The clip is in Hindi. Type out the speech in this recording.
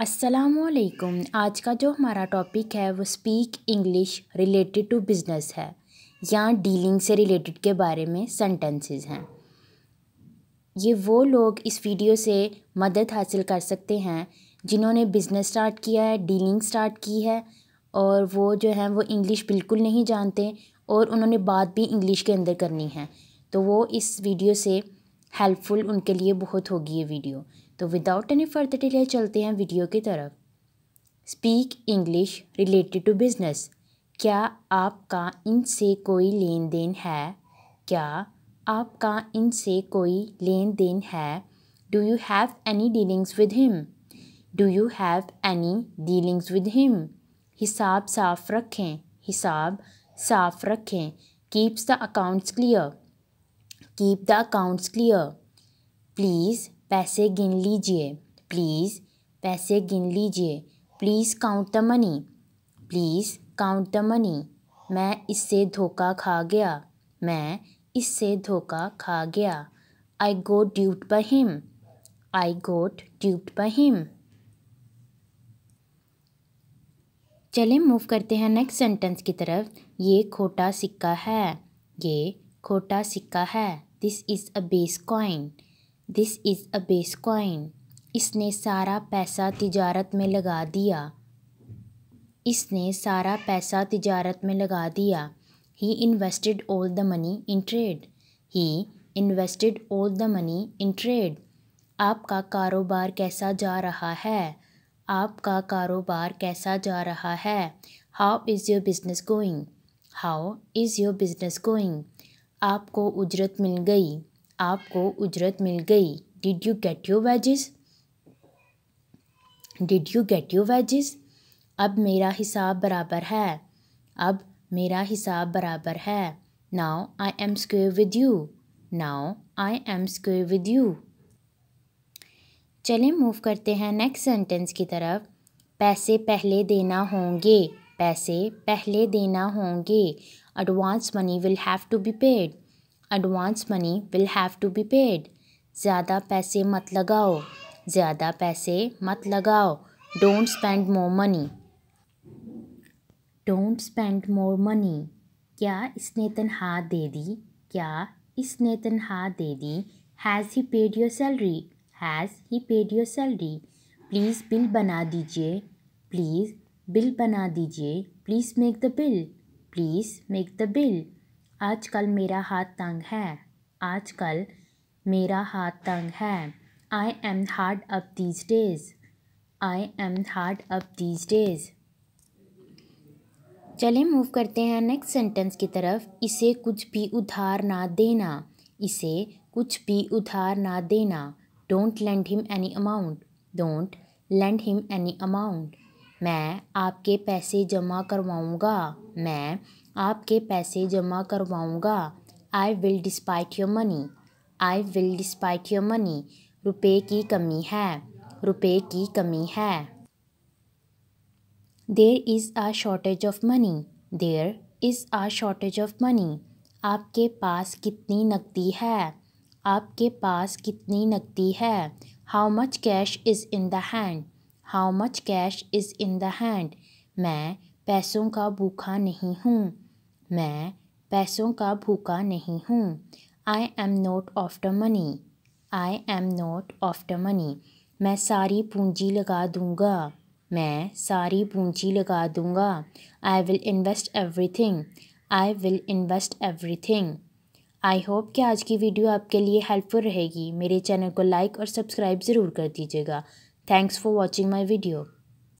असलकुम आज का जो हमारा टॉपिक है वो speak English related to business है या डीलिंग से रिलेटेड के बारे में सेंटेंसेस हैं ये वो लोग इस वीडियो से मदद हासिल कर सकते हैं जिन्होंने बिज़नेस स्टार्ट किया है डीलिंग स्टार्ट की है और वो जो है वो इंग्लिश बिल्कुल नहीं जानते और उन्होंने बात भी इंग्लिश के अंदर करनी है तो वो इस वीडियो से हेल्पफुल उनके लिए बहुत होगी ये वीडियो तो विदाउट एनी फर्दर डिले चलते हैं वीडियो की तरफ speak English related to business क्या आपका इनसे कोई लेन देन है क्या आपका इनसे कोई लेन देन है do you have any dealings with him do you have any dealings with him हिसाब साफ रखें हिसाब साफ रखें keeps the accounts clear keep the accounts clear please पैसे गिन लीजिए प्लीज़ पैसे गिन लीजिए please count the money please count the money मैं इससे धोखा खा गया मैं इससे धोखा खा गया आई गोट ड्यूट पर हिम आई गोट ड्यूट पर हिम चलें मूव करते हैं नेक्स्ट सेंटेंस की तरफ ये खोटा सिक्का है ये खोटा सिक्का है this is a base coin this is a base coin इसने सारा पैसा तिजारत में लगा दिया इसने सारा पैसा तिजारत में लगा दिया he invested all the money in trade he invested all the money in trade आपका कारोबार कैसा जा रहा है आपका कारोबार कैसा जा रहा है how is your business going how is your business going आपको उजरत मिल गई आपको उजरत मिल गई did you get your wages did you get your wages अब मेरा हिसाब बराबर है अब मेरा हिसाब बराबर है now I am square with you now I am square with you चलें मूव करते हैं नेक्स्ट सेंटेंस की तरफ पैसे पहले देना होंगे पैसे पहले देना होंगे advance money will have to be paid advance money will have to be paid ज़्यादा पैसे मत लगाओ ज़्यादा पैसे मत लगाओ don't spend more money don't spend more money क्या इसने तनख्वाह दे दी क्या इसने तनख्वाह दे दी has he paid your salary has he paid your salary please bill बना दीजिए प्लीज़ बिल बना दीजिए please make the bill please make the bill आजकल मेरा हाथ तंग है आजकल मेरा हाथ तंग है I am hard up these days I am hard up these days चले मूव करते हैं नेक्स्ट सेंटेंस की तरफ इसे कुछ भी उधार ना देना इसे कुछ भी उधार ना देना don't lend him any amount don't lend him any amount मैं आपके पैसे जमा करवाऊँगा मैं आपके पैसे जमा करवाऊँगा I will deposit your money I will deposit your money रुपये की कमी है रुपये की कमी है there is a shortage of money there is a shortage of money आपके पास कितनी नकदी है आपके पास कितनी नकदी है how much cash is in the hand how much cash is in the hand मैं पैसों का भूखा नहीं हूँ मैं पैसों का भूखा नहीं हूँ I am not of the money I am not of the money मैं सारी पूंजी लगा दूँगा मैं सारी पूंजी लगा दूँगा I will invest everything I will invest everything I hope कि आज की वीडियो आपके लिए हेल्पफुल रहेगी मेरे चैनल को लाइक और सब्सक्राइब ज़रूर कर दीजिएगा thanks for watching my video